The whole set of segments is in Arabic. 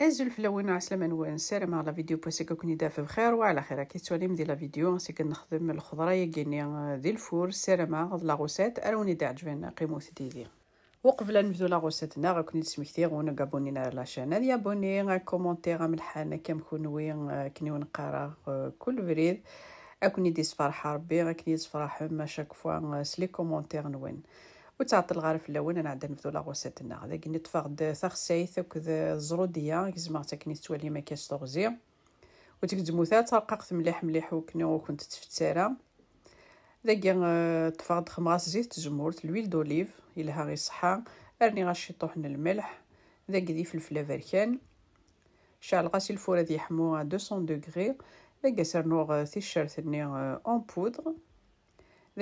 ازول في الاول عسلامة نوال مع لا فيديو بوسيكو كوني دافي بخير وعلى خير كي تولي مدي لا فيديو سي كنخدم الخضرايه كيني آه، ديال الفور سير مع لا غوسيت اروني دا عجبنا قيمو ديدي وقبل نبدو لا نا غنكون سمحتي غون ابونينا على لاشين هادي ابوني غنكومونتي كون كنكونوي آه، كني ونقرا آه، كل بريد اكوني دي فرحه ربي غكني يدي فرحهم شاك فوا سلي كومونتير نوين وتعطي الغرف اللون انا عاد نبدو غوسيت تاعنا غادا كني تفاغد ثغسايث وكذ الزروديه كيزما تكني تولي ما كاش و تكدمو ثا ترققت مليح مليح وكنا وكنت تفتارا داكيا آه، تفاغد خمغاس زيت تجمورت لويل دوليف يلها غي صحة ارني غاشي طحن الملح داك دي فلفلة فركان شعل غاسي الفورة دي حمو 200 دوغري داك سرنوغ تيشرت ني آه، اون بودر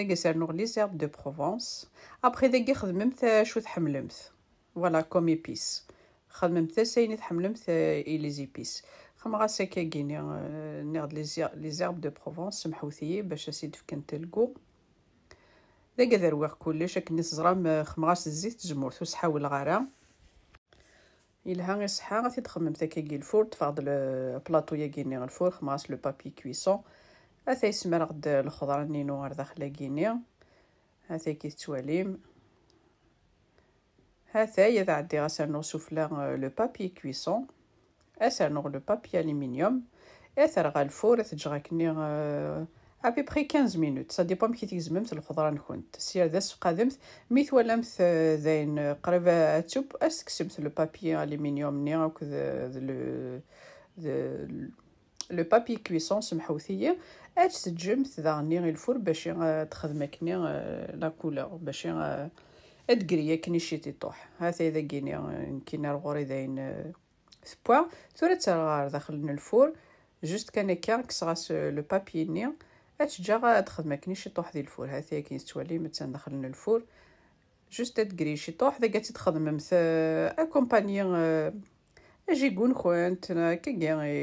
ذاك نور لي زيرب دو بروفونس ابخي ذاك خدممت شو تحملمت فوالا كوم ايبيس خدممت ساين تحملمت اي لي زيبيس خما غاس هكا كيني نغد لي زيرب دو بروفونس سمحوثي باش اسيد فكنت الكو ذاك ذرويق كلش اكني تزرام خمغاس الزيت جمورت وسحاول الغرام إلها غي صحا غادي تخمم تاكي الفور تفاضل بلاطو يا كيني الفور خمغاس لو بابي كويسون أثاي سمرغد الخضرانينو غار لاكينيا هاثاي كي تواليم هاثاي إذا عدي غاسانوغ سوفلا لو بابي كويسون أسانوغ لو بابي ألمنيوم أثر غا الفور تجغا كني ابي بخي كانز مينوت سا ديبوم كي تيزممت الخضره نكونت سي هذا ميث مي تولمت زين قريب اتوب اسكسمت لو بابي الومنيوم ني هاك لو بابي كويسون سمحوثيه ثيا اش تذاني غير الفور باش تخدم كني لا كولور باش ادقريه كني شيتي طوح هاثي اذا كيني كينا الغوري داين سبوا ثورة تغار داخل الفور جوست كان هكا كسغاس لو بابي ني اتجا تخدم شي طوح ديال الفور هاثي كي تولي مثلا داخل الفور جوست ادكري شي طوح ذا تخدم مثل اكومباني جيكون كي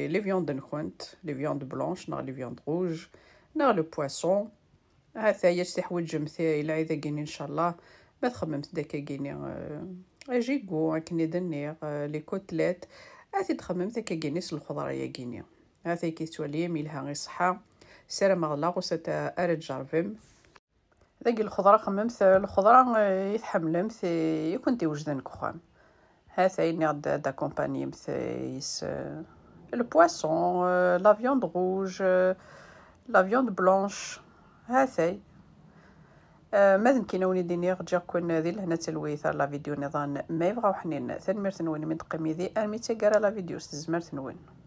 لي فيوند نخونت لي فيوند بلونش نغ لي فيوند روج نغ لو بواسون ثايا سي حوايج مثاي اذا كاين ان شاء الله ما تخممت داك اجي اجيكو كني دنيغ لي كوتليت هاتي تخممت داك كيني الخضرايا كيني هاتي كي تولي ميلها غي صحه سير مغلاق وستا ارد جارفيم ذاك الخضره خممت الخضره يتحملمت يكون تيوجدن كخام هذا eh, هذين d'accompagner euh, le poisson euh, la viande rouge euh, la viande blanche هذي ماذا كاين وني ني غتجي كون ذي لهنا تلويثه لا فيديو نظام ما يبغاو حنين تنمر تنوين من دقمي ذي امي تقرا لا فيديو تزمر تنوين